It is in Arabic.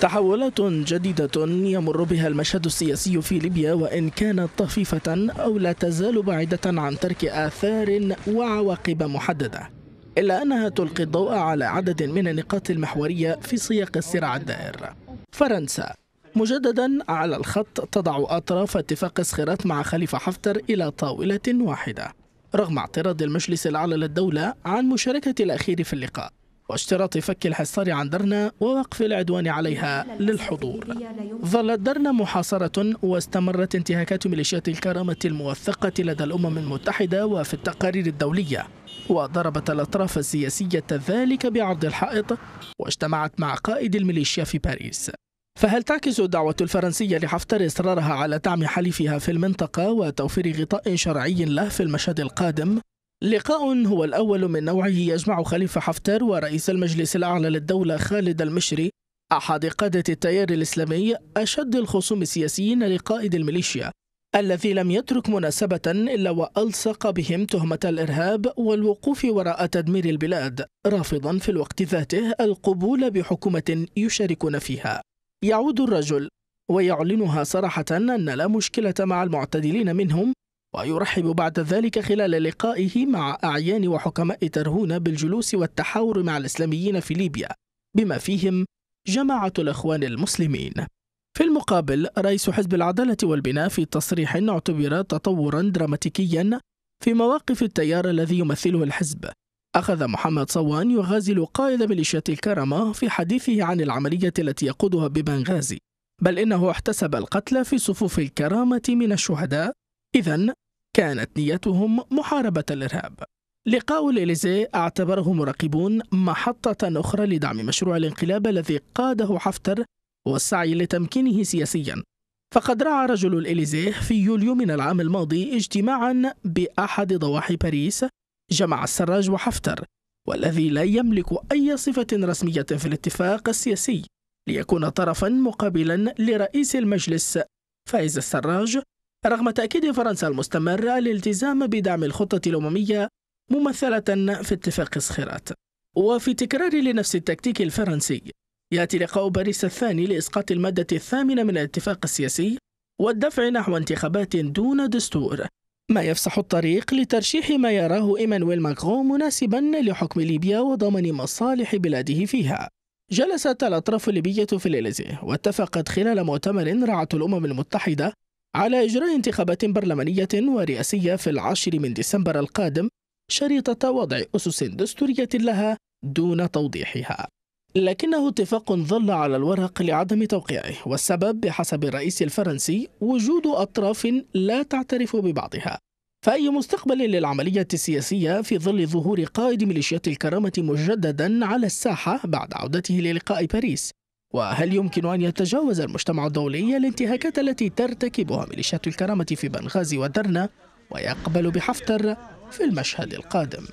تحولات جديدة يمر بها المشهد السياسي في ليبيا وإن كانت طفيفة أو لا تزال بعيدة عن ترك آثار وعواقب محددة إلا أنها تلقي الضوء على عدد من النقاط المحورية في سياق الصراع الدائر فرنسا مجددا على الخط تضع أطراف اتفاق صخيرات مع خليفة حفتر إلى طاولة واحدة رغم اعتراض المجلس الأعلى للدولة عن مشاركة الأخير في اللقاء واشتراط فك الحصار عن درنا ووقف العدوان عليها للحضور ظلت درنا محاصرة واستمرت انتهاكات ميليشيات الكرامة الموثقة لدى الأمم المتحدة وفي التقارير الدولية وضربت الأطراف السياسية ذلك بعرض الحائط واجتمعت مع قائد الميليشيا في باريس فهل تعكس الدعوة الفرنسية لحفتر إصرارها على دعم حليفها في المنطقة وتوفير غطاء شرعي له في المشهد القادم؟ لقاء هو الأول من نوعه يجمع خليفة حفتر ورئيس المجلس الأعلى للدولة خالد المشري أحد قادة التيار الإسلامي أشد الخصوم السياسيين لقائد الميليشيا الذي لم يترك مناسبة إلا وألصق بهم تهمة الإرهاب والوقوف وراء تدمير البلاد رافضا في الوقت ذاته القبول بحكومة يشاركون فيها يعود الرجل ويعلنها صراحة أن لا مشكلة مع المعتدلين منهم ويرحب بعد ذلك خلال لقائه مع أعيان وحكماء ترهون بالجلوس والتحاور مع الإسلاميين في ليبيا بما فيهم جماعة الإخوان المسلمين في المقابل رئيس حزب العدالة والبناء في تصريح اعتبر تطورا دراماتيكيا في مواقف التيار الذي يمثله الحزب أخذ محمد صوان يغازل قائد ميليشيات الكرامة في حديثه عن العملية التي يقودها ببنغازي بل إنه احتسب القتل في صفوف الكرامة من الشهداء إذا كانت نيتهم محاربة الإرهاب لقاء الإليزي اعتبره مراقبون محطة أخرى لدعم مشروع الانقلاب الذي قاده حفتر والسعي لتمكينه سياسيا فقد رعى رجل الإليزيه في يوليو من العام الماضي اجتماعا بأحد ضواحي باريس جمع السراج وحفتر والذي لا يملك أي صفة رسمية في الاتفاق السياسي ليكون طرفا مقابلا لرئيس المجلس فايز السراج رغم تأكيد فرنسا المستمر الالتزام بدعم الخطة الأممية ممثلة في اتفاق صخيرات وفي تكرار لنفس التكتيك الفرنسي يأتي لقاء باريس الثاني لإسقاط المادة الثامنة من الاتفاق السياسي والدفع نحو انتخابات دون دستور ما يفسح الطريق لترشيح ما يراه إيمانويل ماكرون مناسبا لحكم ليبيا وضمان مصالح بلاده فيها جلست الأطراف الليبية في الإليزيه واتفقت خلال مؤتمر رعته الأمم المتحدة على إجراء انتخابات برلمانية ورئاسية في العاشر من ديسمبر القادم شريطة وضع أسس دستورية لها دون توضيحها لكنه اتفاق ظل على الورق لعدم توقيعه والسبب بحسب الرئيس الفرنسي وجود أطراف لا تعترف ببعضها فأي مستقبل للعملية السياسية في ظل ظهور قائد ميليشيات الكرامة مجددا على الساحة بعد عودته للقاء باريس وهل يمكن أن يتجاوز المجتمع الدولي الانتهاكات التي ترتكبها ميليشيات الكرامة في بنغازي ودرنا ويقبل بحفتر في المشهد القادم